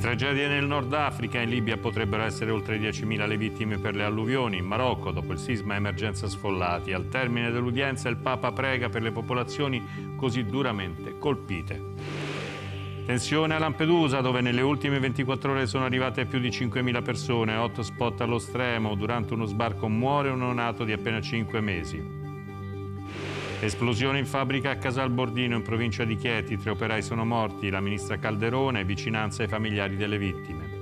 Le tragedie nel Nord Africa, in Libia potrebbero essere oltre 10.000 le vittime per le alluvioni, in Marocco dopo il sisma emergenza sfollati. Al termine dell'udienza il Papa prega per le popolazioni così duramente colpite. Tensione a Lampedusa, dove nelle ultime 24 ore sono arrivate più di 5.000 persone, Hotspot allo stremo. Durante uno sbarco muore un neonato di appena 5 mesi. Esplosione in fabbrica a Casal Bordino in provincia di Chieti, tre operai sono morti, la ministra Calderone, vicinanza ai familiari delle vittime.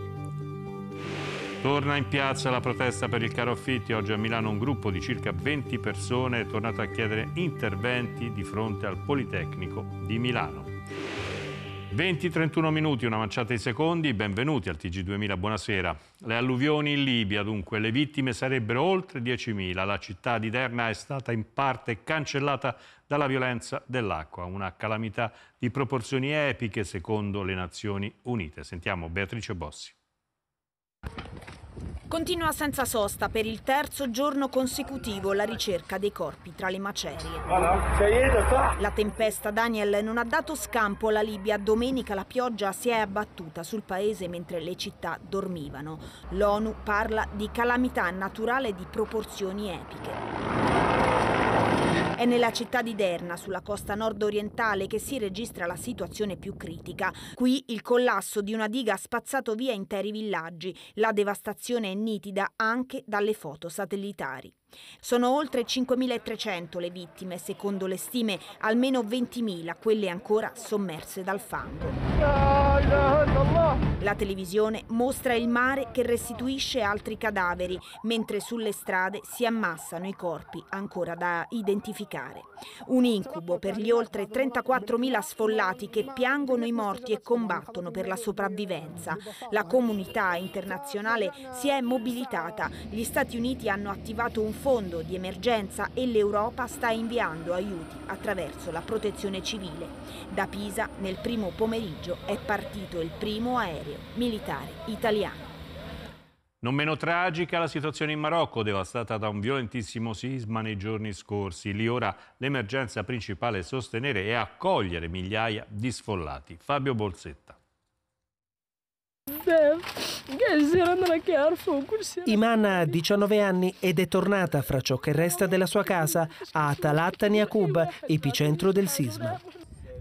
Torna in piazza la protesta per il caro affitti, oggi a Milano un gruppo di circa 20 persone è tornato a chiedere interventi di fronte al Politecnico di Milano. 20-31 minuti, una manciata di secondi, benvenuti al TG2000, buonasera. Le alluvioni in Libia, dunque, le vittime sarebbero oltre 10.000. La città di Derna è stata in parte cancellata dalla violenza dell'acqua, una calamità di proporzioni epiche secondo le Nazioni Unite. Sentiamo Beatrice Bossi. Continua senza sosta per il terzo giorno consecutivo la ricerca dei corpi tra le macerie. La tempesta Daniel non ha dato scampo alla Libia. Domenica la pioggia si è abbattuta sul paese mentre le città dormivano. L'ONU parla di calamità naturale di proporzioni epiche. È nella città di Derna, sulla costa nord-orientale, che si registra la situazione più critica. Qui il collasso di una diga ha spazzato via interi villaggi. La devastazione è nitida anche dalle foto satellitari. Sono oltre 5.300 le vittime, secondo le stime almeno 20.000 quelle ancora sommerse dal fango. La televisione mostra il mare che restituisce altri cadaveri, mentre sulle strade si ammassano i corpi ancora da identificare. Un incubo per gli oltre 34.000 sfollati che piangono i morti e combattono per la sopravvivenza. La comunità internazionale si è mobilitata, gli Stati Uniti hanno attivato un fondo di emergenza e l'Europa sta inviando aiuti attraverso la protezione civile. Da Pisa nel primo pomeriggio è partita partito il primo aereo militare italiano. Non meno tragica la situazione in Marocco, devastata da un violentissimo sisma nei giorni scorsi. Lì ora l'emergenza principale è sostenere e accogliere migliaia di sfollati. Fabio Bolsetta. Iman ha 19 anni ed è tornata fra ciò che resta della sua casa a Talat Niakub, epicentro del sisma.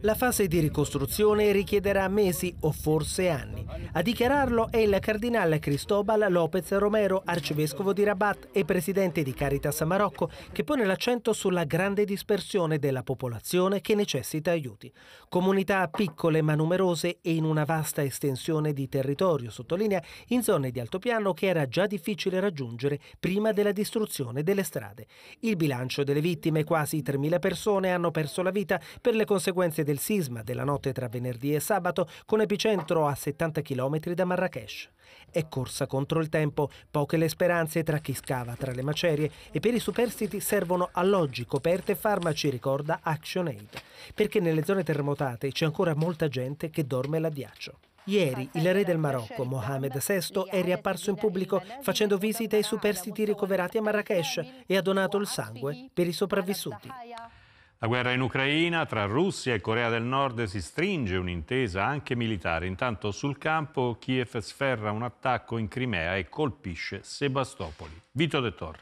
La fase di ricostruzione richiederà mesi o forse anni. A dichiararlo è il cardinale Cristobal López Romero, arcivescovo di Rabat e presidente di Caritas Marocco, che pone l'accento sulla grande dispersione della popolazione che necessita aiuti. Comunità piccole ma numerose e in una vasta estensione di territorio, sottolinea, in zone di altopiano che era già difficile raggiungere prima della distruzione delle strade. Il bilancio delle vittime, quasi 3.000 persone hanno perso la vita per le conseguenze del del sisma della notte tra venerdì e sabato con epicentro a 70 km da Marrakesh. È corsa contro il tempo, poche le speranze tra chi scava tra le macerie e per i superstiti servono alloggi, coperte e farmaci, ricorda ActionAid, perché nelle zone terremotate c'è ancora molta gente che dorme là ghiaccio. Ieri il re del Marocco, Mohamed VI, è riapparso in pubblico facendo visite ai superstiti ricoverati a Marrakesh e ha donato il sangue per i sopravvissuti. La guerra in Ucraina tra Russia e Corea del Nord si stringe un'intesa anche militare. Intanto sul campo Kiev sferra un attacco in Crimea e colpisce Sebastopoli. Vito De Torre.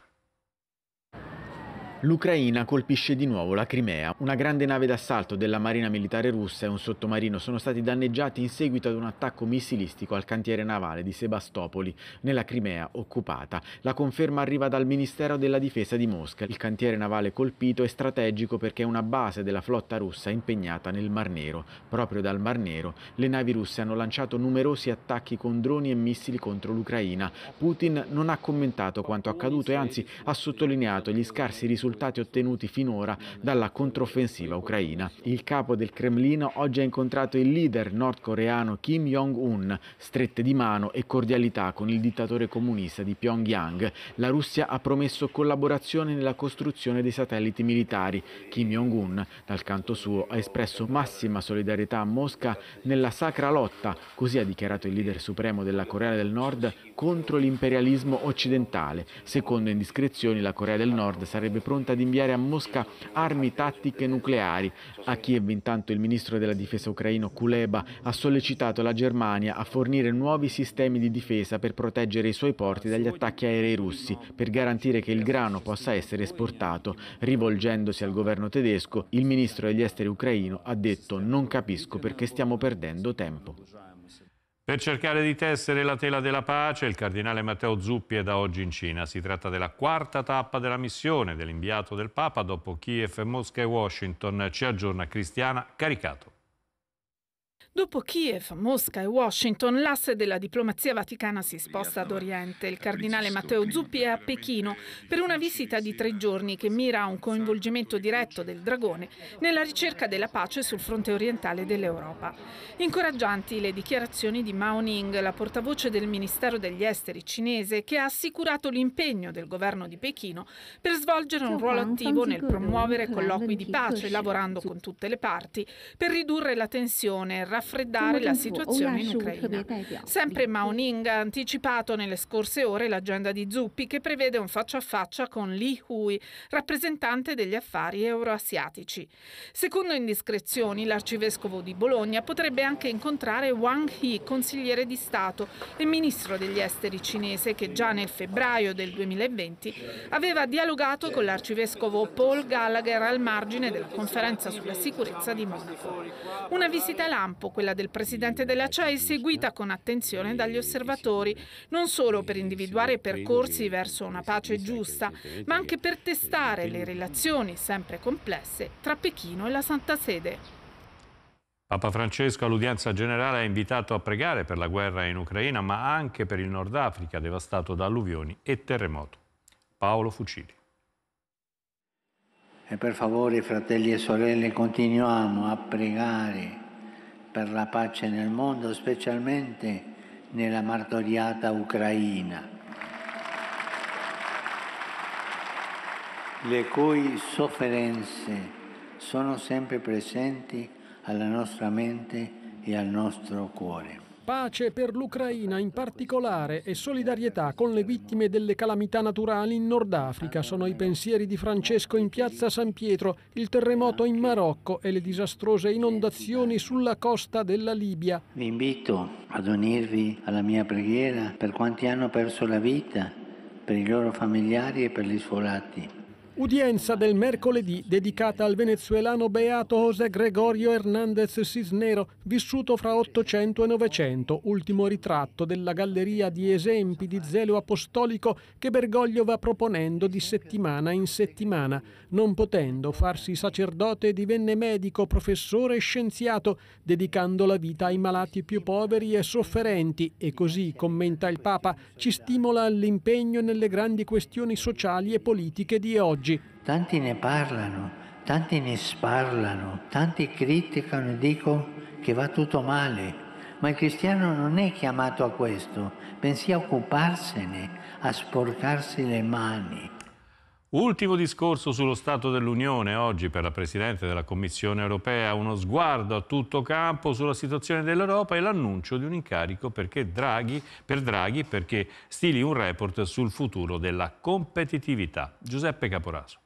L'Ucraina colpisce di nuovo la Crimea. Una grande nave d'assalto della Marina Militare russa e un sottomarino sono stati danneggiati in seguito ad un attacco missilistico al cantiere navale di Sebastopoli, nella Crimea occupata. La conferma arriva dal Ministero della Difesa di Mosca. Il cantiere navale colpito è strategico perché è una base della flotta russa impegnata nel Mar Nero. Proprio dal Mar Nero le navi russe hanno lanciato numerosi attacchi con droni e missili contro l'Ucraina. Putin non ha commentato quanto accaduto e anzi ha sottolineato gli scarsi risultati risultati ottenuti finora dalla controffensiva ucraina. Il capo del Cremlino oggi ha incontrato il leader nordcoreano Kim Jong-un, strette di mano e cordialità con il dittatore comunista di Pyongyang. La Russia ha promesso collaborazione nella costruzione dei satelliti militari. Kim Jong-un, dal canto suo, ha espresso massima solidarietà a Mosca nella sacra lotta, così ha dichiarato il leader supremo della Corea del Nord, contro l'imperialismo occidentale. Secondo indiscrezioni la Corea del Nord sarebbe pronta pronta ad inviare a Mosca armi tattiche nucleari. A Kiev intanto il ministro della difesa ucraino Kuleba ha sollecitato la Germania a fornire nuovi sistemi di difesa per proteggere i suoi porti dagli attacchi aerei russi, per garantire che il grano possa essere esportato. Rivolgendosi al governo tedesco, il ministro degli esteri ucraino ha detto non capisco perché stiamo perdendo tempo. Per cercare di tessere la tela della pace, il cardinale Matteo Zuppi è da oggi in Cina. Si tratta della quarta tappa della missione dell'inviato del Papa dopo Kiev, Mosca e Washington. Ci aggiorna Cristiana Caricato. Dopo Kiev, Mosca e Washington, l'asse della diplomazia vaticana si sposta ad Oriente. Il cardinale Matteo Zuppi è a Pechino per una visita di tre giorni che mira a un coinvolgimento diretto del Dragone nella ricerca della pace sul fronte orientale dell'Europa. Incoraggianti le dichiarazioni di Mao Ning, la portavoce del Ministero degli Esteri cinese, che ha assicurato l'impegno del governo di Pechino per svolgere un ruolo attivo nel promuovere colloqui di pace, lavorando con tutte le parti, per ridurre la tensione, rafforzare raffreddare la situazione in Ucraina. Sempre Mao Ning ha anticipato nelle scorse ore l'agenda di Zuppi che prevede un faccia a faccia con Li Hui, rappresentante degli affari euroasiatici. Secondo indiscrezioni, l'arcivescovo di Bologna potrebbe anche incontrare Wang He, consigliere di Stato e ministro degli esteri cinese che già nel febbraio del 2020 aveva dialogato con l'arcivescovo Paul Gallagher al margine della conferenza sulla sicurezza di Monaco. Una visita lampo quella del presidente della CEA, è seguita con attenzione dagli osservatori, non solo per individuare percorsi verso una pace giusta, ma anche per testare le relazioni sempre complesse tra Pechino e la Santa Sede. Papa Francesco all'udienza generale ha invitato a pregare per la guerra in Ucraina, ma anche per il Nord Africa devastato da alluvioni e terremoto. Paolo Fucili. E per favore, fratelli e sorelle, continuiamo a pregare per la pace nel mondo, specialmente nella martoriata Ucraina, le cui sofferenze sono sempre presenti alla nostra mente e al nostro cuore. Pace per l'Ucraina in particolare e solidarietà con le vittime delle calamità naturali in Nord Africa sono i pensieri di Francesco in piazza San Pietro, il terremoto in Marocco e le disastrose inondazioni sulla costa della Libia. Vi invito ad unirvi alla mia preghiera per quanti hanno perso la vita, per i loro familiari e per gli sfolati. Udienza del mercoledì dedicata al venezuelano beato José Gregorio Hernández Cisnero, vissuto fra 800 e 900, ultimo ritratto della galleria di esempi di zelo apostolico che Bergoglio va proponendo di settimana in settimana. Non potendo farsi sacerdote divenne medico, professore e scienziato, dedicando la vita ai malati più poveri e sofferenti e così, commenta il Papa, ci stimola all'impegno nelle grandi questioni sociali e politiche di oggi. Parigi. Tanti ne parlano, tanti ne sparlano, tanti criticano e dicono che va tutto male, ma il cristiano non è chiamato a questo, bensì a occuparsene, a sporcarsi le mani, Ultimo discorso sullo Stato dell'Unione oggi per la Presidente della Commissione europea, uno sguardo a tutto campo sulla situazione dell'Europa e l'annuncio di un incarico Draghi, per Draghi perché stili un report sul futuro della competitività. Giuseppe Caporaso.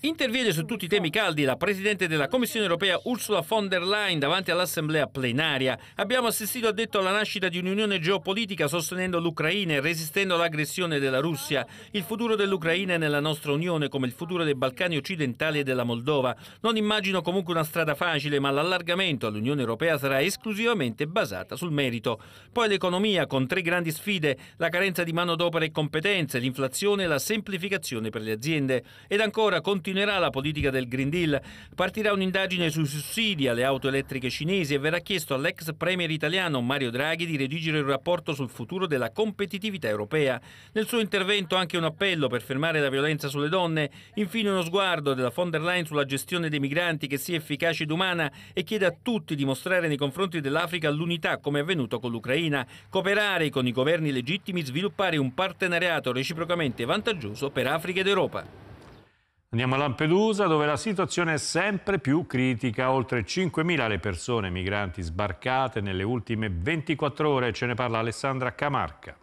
Interviene su tutti i temi caldi la Presidente della Commissione europea Ursula von der Leyen davanti all'Assemblea plenaria. Abbiamo assistito, ha detto, alla nascita di un'unione geopolitica sostenendo l'Ucraina e resistendo all'aggressione della Russia. Il futuro dell'Ucraina è nella nostra Unione come il futuro dei Balcani occidentali e della Moldova. Non immagino comunque una strada facile, ma l'allargamento all'Unione europea sarà esclusivamente basata sul merito. Poi l'economia con tre grandi sfide, la carenza di manodopera e competenze, l'inflazione e la semplificazione per le aziende. Ed ancora ancora, continuerà la politica del Green Deal, partirà un'indagine sui sussidi alle auto elettriche cinesi e verrà chiesto all'ex premier italiano Mario Draghi di redigere un rapporto sul futuro della competitività europea. Nel suo intervento anche un appello per fermare la violenza sulle donne, infine uno sguardo della von der Leyen sulla gestione dei migranti che sia efficace ed umana e chiede a tutti di mostrare nei confronti dell'Africa l'unità come è avvenuto con l'Ucraina, cooperare con i governi legittimi, sviluppare un partenariato reciprocamente vantaggioso per Africa ed Europa. Andiamo a Lampedusa dove la situazione è sempre più critica, oltre 5.000 le persone migranti sbarcate nelle ultime 24 ore, ce ne parla Alessandra Camarca.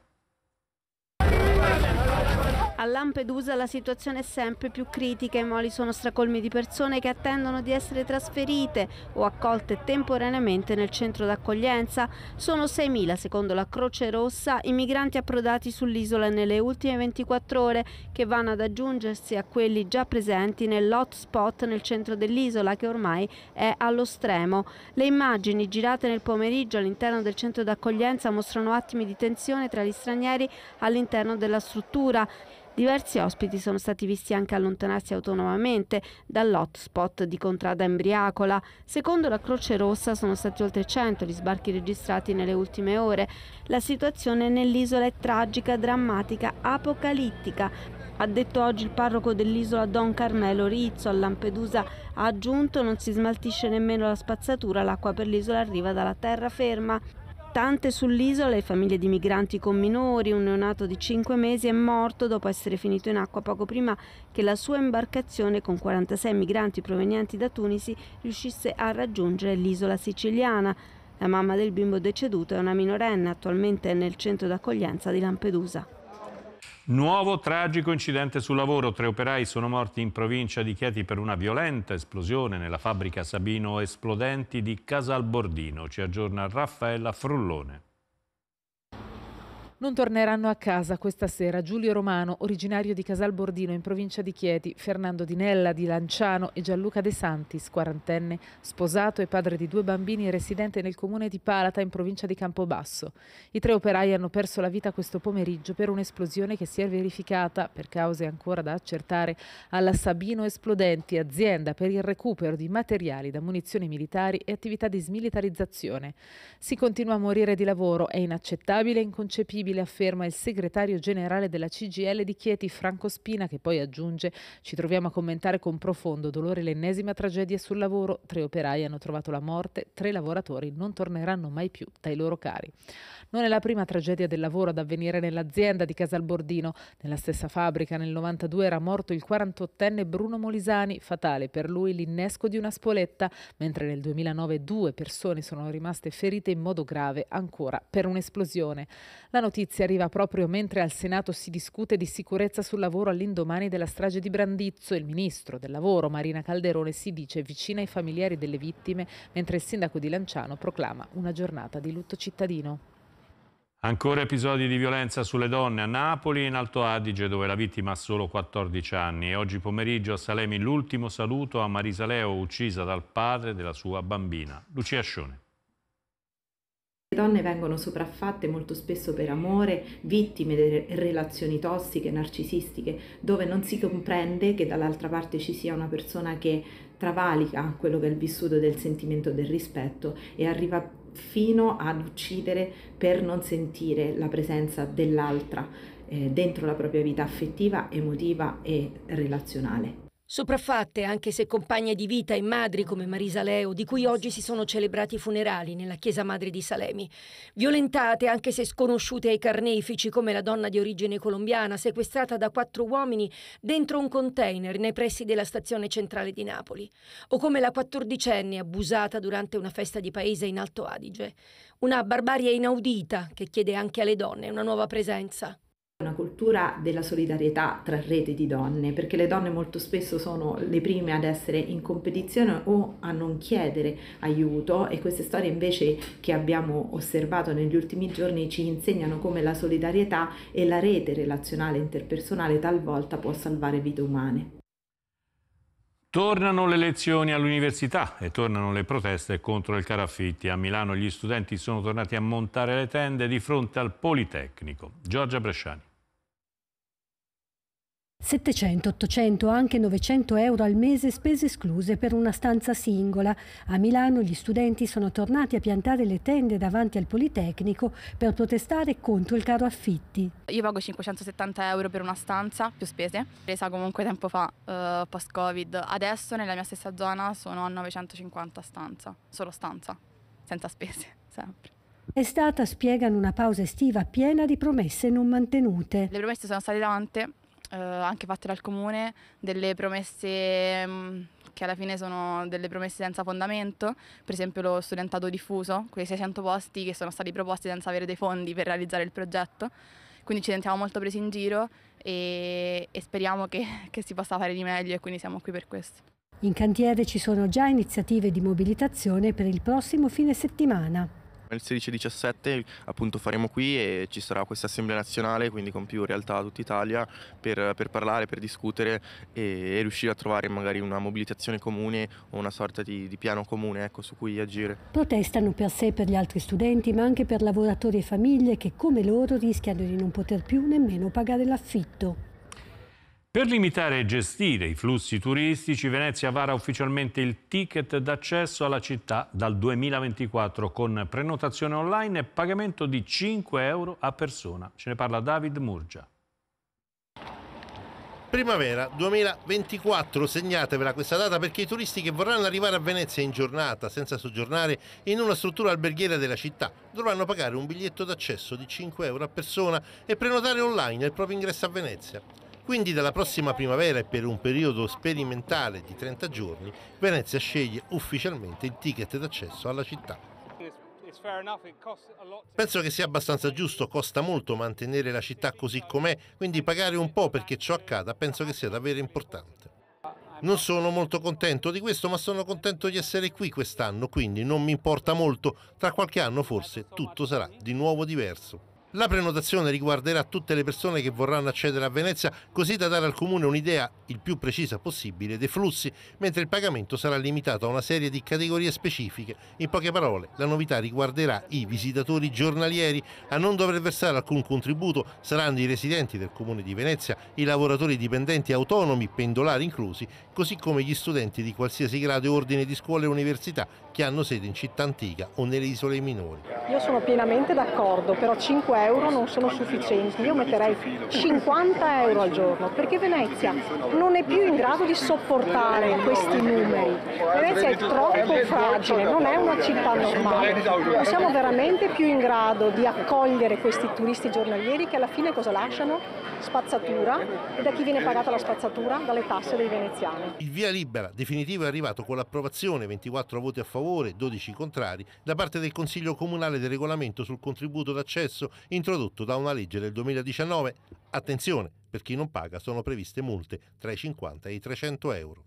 Lampedusa la situazione è sempre più critica, i moli sono stracolmi di persone che attendono di essere trasferite o accolte temporaneamente nel centro d'accoglienza. Sono 6.000, secondo la Croce Rossa, i migranti approdati sull'isola nelle ultime 24 ore che vanno ad aggiungersi a quelli già presenti nell'hotspot nel centro dell'isola che ormai è allo stremo. Le immagini girate nel pomeriggio all'interno del centro d'accoglienza mostrano attimi di tensione tra gli stranieri all'interno della struttura. Diversi ospiti sono stati visti anche allontanarsi autonomamente dall'hotspot di Contrada Embriacola. Secondo la Croce Rossa sono stati oltre 100 gli sbarchi registrati nelle ultime ore. La situazione nell'isola è tragica, drammatica, apocalittica. Ha detto oggi il parroco dell'isola Don Carmelo Rizzo a Lampedusa. Ha aggiunto non si smaltisce nemmeno la spazzatura, l'acqua per l'isola arriva dalla terraferma. Tante sull'isola e famiglie di migranti con minori, un neonato di 5 mesi è morto dopo essere finito in acqua poco prima che la sua imbarcazione con 46 migranti provenienti da Tunisi riuscisse a raggiungere l'isola siciliana. La mamma del bimbo deceduto è una minorenne, attualmente nel centro d'accoglienza di Lampedusa. Nuovo tragico incidente sul lavoro. Tre operai sono morti in provincia di Chieti per una violenta esplosione nella fabbrica Sabino Esplodenti di Casalbordino. Ci aggiorna Raffaella Frullone. Non torneranno a casa questa sera Giulio Romano, originario di Casal Bordino in provincia di Chieti, Fernando Di Nella di Lanciano e Gianluca De Santis, quarantenne, sposato e padre di due bambini residente nel comune di Palata in provincia di Campobasso. I tre operai hanno perso la vita questo pomeriggio per un'esplosione che si è verificata, per cause ancora da accertare, alla Sabino Esplodenti, azienda per il recupero di materiali da munizioni militari e attività di smilitarizzazione. Si continua a morire di lavoro, è inaccettabile e inconcepibile possibile, afferma il segretario generale della CGL di Chieti, Franco Spina, che poi aggiunge ci troviamo a commentare con profondo dolore l'ennesima tragedia sul lavoro, tre operai hanno trovato la morte, tre lavoratori non torneranno mai più dai loro cari. Non è la prima tragedia del lavoro ad avvenire nell'azienda di Casalbordino, nella stessa fabbrica nel 92 era morto il 48enne Bruno Molisani, fatale per lui l'innesco di una spoletta, mentre nel 2009 due persone sono rimaste ferite in modo grave ancora per un'esplosione. La notizia notizia arriva proprio mentre al Senato si discute di sicurezza sul lavoro all'indomani della strage di Brandizzo. Il ministro del lavoro Marina Calderone si dice vicina ai familiari delle vittime, mentre il sindaco di Lanciano proclama una giornata di lutto cittadino. Ancora episodi di violenza sulle donne a Napoli e in Alto Adige dove la vittima ha solo 14 anni e oggi pomeriggio a Salemi l'ultimo saluto a Marisa Leo uccisa dal padre della sua bambina, Lucia Scione. Le donne vengono sopraffatte molto spesso per amore, vittime di relazioni tossiche, narcisistiche, dove non si comprende che dall'altra parte ci sia una persona che travalica quello che è il vissuto del sentimento del rispetto e arriva fino ad uccidere per non sentire la presenza dell'altra eh, dentro la propria vita affettiva, emotiva e relazionale. Sopraffatte anche se compagne di vita e madri come Marisa Leo, di cui oggi si sono celebrati i funerali nella chiesa madre di Salemi. Violentate anche se sconosciute ai carnefici come la donna di origine colombiana, sequestrata da quattro uomini dentro un container nei pressi della stazione centrale di Napoli. O come la quattordicenne abusata durante una festa di paese in Alto Adige. Una barbarie inaudita che chiede anche alle donne una nuova presenza una cultura della solidarietà tra rete di donne, perché le donne molto spesso sono le prime ad essere in competizione o a non chiedere aiuto e queste storie invece che abbiamo osservato negli ultimi giorni ci insegnano come la solidarietà e la rete relazionale interpersonale talvolta può salvare vite umane. Tornano le lezioni all'università e tornano le proteste contro il caraffitti. A Milano gli studenti sono tornati a montare le tende di fronte al Politecnico. Giorgia Bresciani. 700, 800, anche 900 euro al mese spese escluse per una stanza singola. A Milano gli studenti sono tornati a piantare le tende davanti al Politecnico per protestare contro il caro affitti. Io pago 570 euro per una stanza, più spese, presa comunque tempo fa, eh, post-covid. Adesso nella mia stessa zona sono a 950 stanza, solo stanza, senza spese, sempre. È stata, spiegano, una pausa estiva piena di promesse non mantenute. Le promesse sono state tante, eh, anche fatte dal comune, delle promesse mm, che alla fine sono delle promesse senza fondamento, per esempio lo studentato diffuso, quei 600 posti che sono stati proposti senza avere dei fondi per realizzare il progetto, quindi ci sentiamo molto presi in giro e, e speriamo che, che si possa fare di meglio e quindi siamo qui per questo. In cantiere ci sono già iniziative di mobilitazione per il prossimo fine settimana. Il 16-17 appunto faremo qui e ci sarà questa assemblea nazionale, quindi con più realtà tutta Italia, per, per parlare, per discutere e, e, riuscire a trovare magari una mobilitazione comune o una sorta di, di piano comune ecco, su cui agire. Protestano per sé e per gli altri studenti, ma anche per lavoratori e famiglie che come loro rischiano di non poter più nemmeno pagare l'affitto. Per limitare e gestire i flussi turistici, Venezia vara ufficialmente il ticket d'accesso alla città dal 2024 con prenotazione online e pagamento di 5 euro a persona. Ce ne parla David Murgia. Primavera 2024, segnatevela questa data perché i turisti che vorranno arrivare a Venezia in giornata senza soggiornare in una struttura alberghiera della città dovranno pagare un biglietto d'accesso di 5 euro a persona e prenotare online il proprio ingresso a Venezia. Quindi dalla prossima primavera e per un periodo sperimentale di 30 giorni, Venezia sceglie ufficialmente il ticket d'accesso alla città. Penso che sia abbastanza giusto, costa molto mantenere la città così com'è, quindi pagare un po' perché ciò accada penso che sia davvero importante. Non sono molto contento di questo, ma sono contento di essere qui quest'anno, quindi non mi importa molto, tra qualche anno forse tutto sarà di nuovo diverso. La prenotazione riguarderà tutte le persone che vorranno accedere a Venezia, così da dare al comune un'idea il più precisa possibile dei flussi, mentre il pagamento sarà limitato a una serie di categorie specifiche. In poche parole, la novità riguarderà i visitatori giornalieri. A non dover versare alcun contributo saranno i residenti del comune di Venezia, i lavoratori dipendenti autonomi, pendolari inclusi, così come gli studenti di qualsiasi grado e ordine di scuola e università che hanno sede in città antica o nelle isole minori. Io sono pienamente d'accordo, però 5 euro non sono sufficienti, io metterei 50 euro al giorno perché Venezia non è più in grado di sopportare questi numeri. Venezia è troppo fragile, non è una città normale, non siamo veramente più in grado di accogliere questi turisti giornalieri che alla fine cosa lasciano? Spazzatura e da chi viene pagata la spazzatura? Dalle tasse dei veneziani. Il via libera definitivo è arrivato con l'approvazione 24 voti a favore, 12 contrari da parte del Consiglio Comunale del regolamento sul contributo d'accesso introdotto da una legge del 2019. Attenzione, per chi non paga sono previste multe tra i 50 e i 300 euro.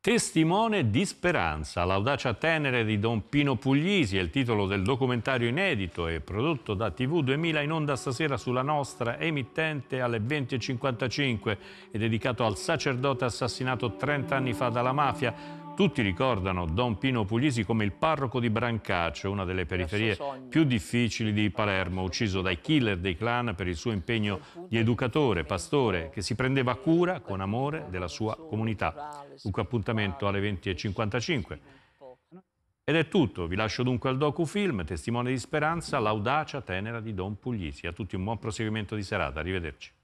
Testimone di speranza, l'audacia tenere di Don Pino Puglisi è il titolo del documentario inedito e prodotto da TV2000 in onda stasera sulla nostra emittente alle 20.55 e dedicato al sacerdote assassinato 30 anni fa dalla mafia. Tutti ricordano Don Pino Puglisi come il parroco di Brancaccio, una delle periferie più difficili di Palermo, ucciso dai killer dei clan per il suo impegno di educatore, pastore, che si prendeva cura con amore della sua comunità. Dunque appuntamento alle 20.55. Ed è tutto, vi lascio dunque al docufilm, testimone di speranza, l'audacia tenera di Don Puglisi. A tutti un buon proseguimento di serata, arrivederci.